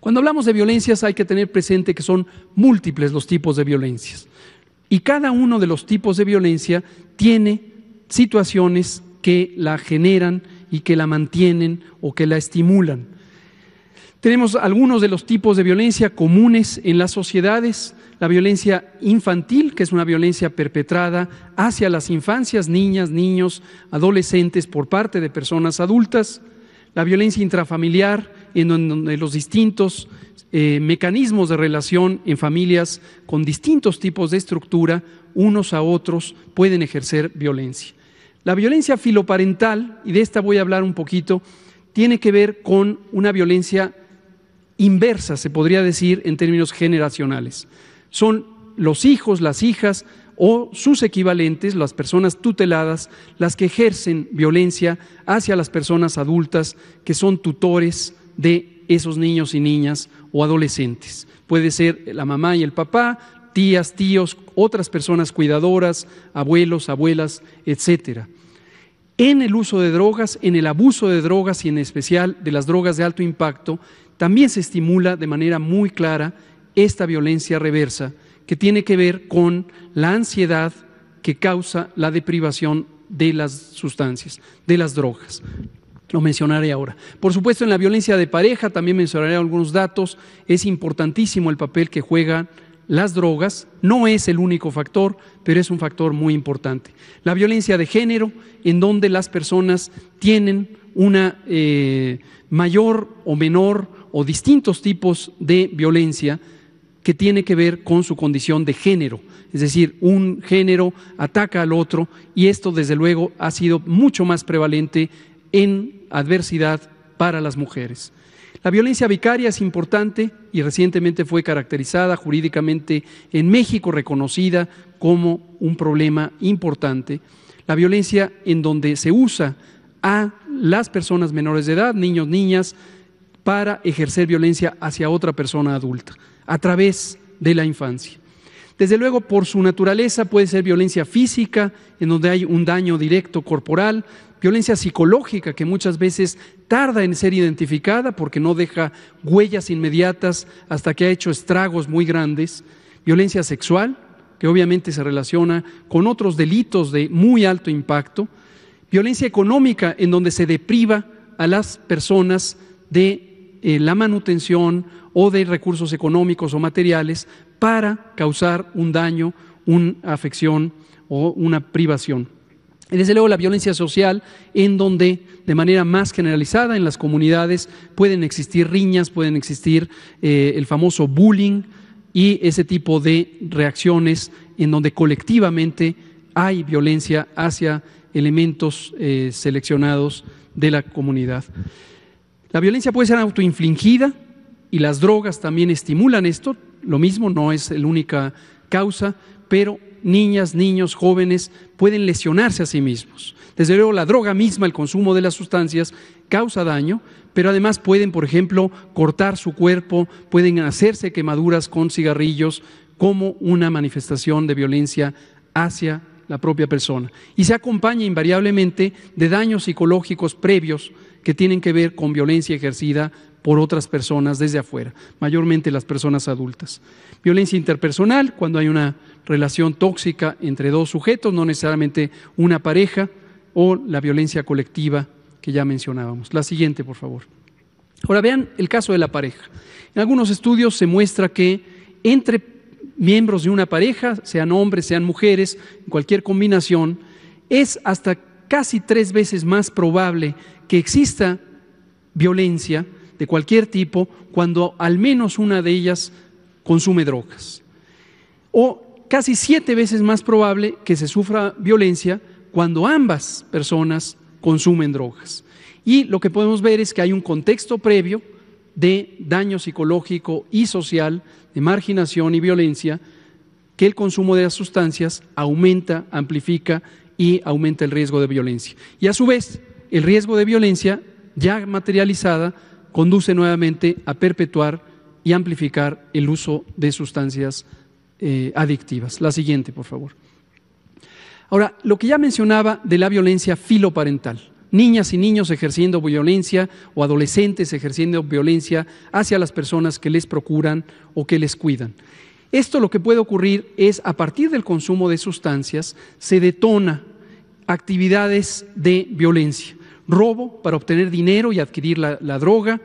Cuando hablamos de violencias hay que tener presente que son múltiples los tipos de violencias. Y cada uno de los tipos de violencia tiene situaciones que la generan y que la mantienen o que la estimulan. Tenemos algunos de los tipos de violencia comunes en las sociedades, la violencia infantil, que es una violencia perpetrada hacia las infancias, niñas, niños, adolescentes por parte de personas adultas, la violencia intrafamiliar, en donde los distintos eh, mecanismos de relación en familias con distintos tipos de estructura, unos a otros, pueden ejercer violencia. La violencia filoparental, y de esta voy a hablar un poquito, tiene que ver con una violencia inversa, se podría decir en términos generacionales. Son los hijos, las hijas o sus equivalentes, las personas tuteladas, las que ejercen violencia hacia las personas adultas que son tutores, de esos niños y niñas o adolescentes. Puede ser la mamá y el papá, tías, tíos, otras personas cuidadoras, abuelos, abuelas, etcétera. En el uso de drogas, en el abuso de drogas y en especial de las drogas de alto impacto, también se estimula de manera muy clara esta violencia reversa que tiene que ver con la ansiedad que causa la deprivación de las sustancias, de las drogas. Lo mencionaré ahora. Por supuesto, en la violencia de pareja también mencionaré algunos datos. Es importantísimo el papel que juegan las drogas. No es el único factor, pero es un factor muy importante. La violencia de género, en donde las personas tienen una eh, mayor o menor o distintos tipos de violencia que tiene que ver con su condición de género. Es decir, un género ataca al otro y esto desde luego ha sido mucho más prevalente en adversidad para las mujeres. La violencia vicaria es importante y recientemente fue caracterizada jurídicamente en México, reconocida como un problema importante. La violencia en donde se usa a las personas menores de edad, niños, niñas, para ejercer violencia hacia otra persona adulta, a través de la infancia. Desde luego, por su naturaleza puede ser violencia física, en donde hay un daño directo corporal, violencia psicológica que muchas veces tarda en ser identificada porque no deja huellas inmediatas hasta que ha hecho estragos muy grandes, violencia sexual, que obviamente se relaciona con otros delitos de muy alto impacto, violencia económica, en donde se depriva a las personas de eh, la manutención o de recursos económicos o materiales para causar un daño, una afección o una privación. Y desde luego la violencia social, en donde de manera más generalizada en las comunidades pueden existir riñas, pueden existir eh, el famoso bullying y ese tipo de reacciones en donde colectivamente hay violencia hacia elementos eh, seleccionados de la comunidad. La violencia puede ser autoinfligida y las drogas también estimulan esto lo mismo, no es la única causa, pero niñas, niños, jóvenes pueden lesionarse a sí mismos. Desde luego, la droga misma, el consumo de las sustancias, causa daño, pero además pueden, por ejemplo, cortar su cuerpo, pueden hacerse quemaduras con cigarrillos como una manifestación de violencia hacia la propia persona. Y se acompaña invariablemente de daños psicológicos previos que tienen que ver con violencia ejercida por otras personas desde afuera, mayormente las personas adultas. Violencia interpersonal, cuando hay una relación tóxica entre dos sujetos, no necesariamente una pareja, o la violencia colectiva que ya mencionábamos. La siguiente, por favor. Ahora vean el caso de la pareja. En algunos estudios se muestra que entre miembros de una pareja, sean hombres, sean mujeres, cualquier combinación, es hasta casi tres veces más probable que exista violencia de cualquier tipo cuando al menos una de ellas consume drogas. O casi siete veces más probable que se sufra violencia cuando ambas personas consumen drogas. Y lo que podemos ver es que hay un contexto previo de daño psicológico y social, de marginación y violencia, que el consumo de las sustancias aumenta, amplifica y aumenta el riesgo de violencia. Y a su vez, el riesgo de violencia ya materializada conduce nuevamente a perpetuar y amplificar el uso de sustancias eh, adictivas. La siguiente, por favor. Ahora, lo que ya mencionaba de la violencia filoparental, niñas y niños ejerciendo violencia o adolescentes ejerciendo violencia hacia las personas que les procuran o que les cuidan. Esto lo que puede ocurrir es a partir del consumo de sustancias se detona actividades de violencia robo para obtener dinero y adquirir la, droga,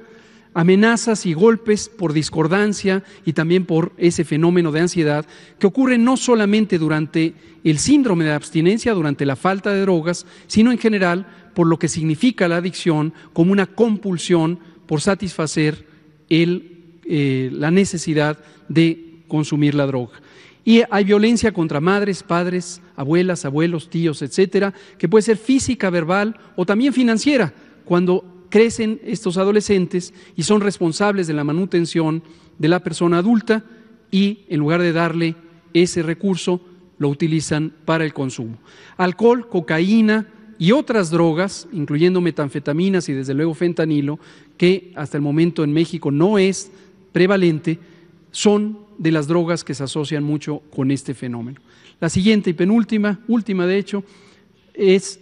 amenazas y golpes por discordancia y también por ese fenómeno de ansiedad que ocurre no solamente durante el síndrome de abstinencia, durante la falta de drogas, sino en general por lo que significa la adicción como una compulsión por satisfacer eh, la necesidad de consumir la droga. Y hay violencia contra madres, padres, abuelas, abuelos, tíos, etcétera, que puede ser física, verbal o también financiera, cuando crecen estos adolescentes y son responsables de la manutención de la persona adulta y en lugar de darle ese recurso, lo utilizan para el consumo. Alcohol, cocaína y otras drogas, incluyendo metanfetaminas y desde luego fentanilo, que hasta el momento en México no es prevalente, son de las drogas que se asocian mucho con este fenómeno. La siguiente y penúltima, última de hecho, es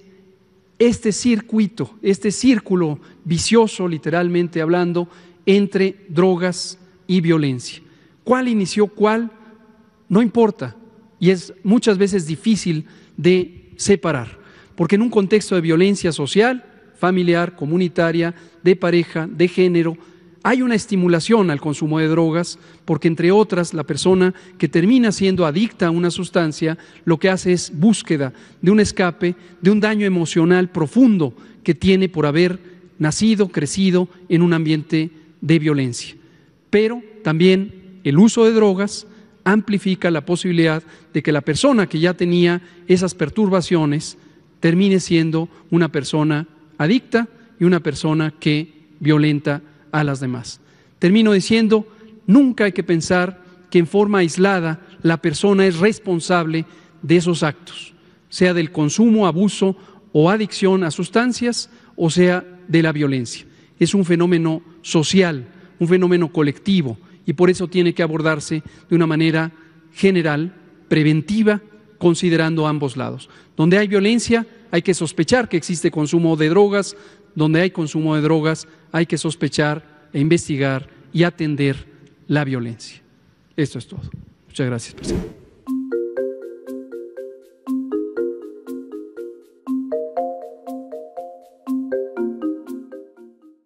este circuito, este círculo vicioso, literalmente hablando, entre drogas y violencia. ¿Cuál inició cuál? No importa. Y es muchas veces difícil de separar. Porque en un contexto de violencia social, familiar, comunitaria, de pareja, de género, hay una estimulación al consumo de drogas, porque entre otras, la persona que termina siendo adicta a una sustancia, lo que hace es búsqueda de un escape, de un daño emocional profundo que tiene por haber nacido, crecido en un ambiente de violencia. Pero también el uso de drogas amplifica la posibilidad de que la persona que ya tenía esas perturbaciones termine siendo una persona adicta y una persona que violenta a las demás. Termino diciendo, nunca hay que pensar que en forma aislada la persona es responsable de esos actos, sea del consumo, abuso o adicción a sustancias, o sea de la violencia. Es un fenómeno social, un fenómeno colectivo, y por eso tiene que abordarse de una manera general, preventiva, considerando ambos lados. Donde hay violencia, hay que sospechar que existe consumo de drogas, donde hay consumo de drogas hay que sospechar e investigar y atender la violencia. Esto es todo. Muchas gracias, presidente.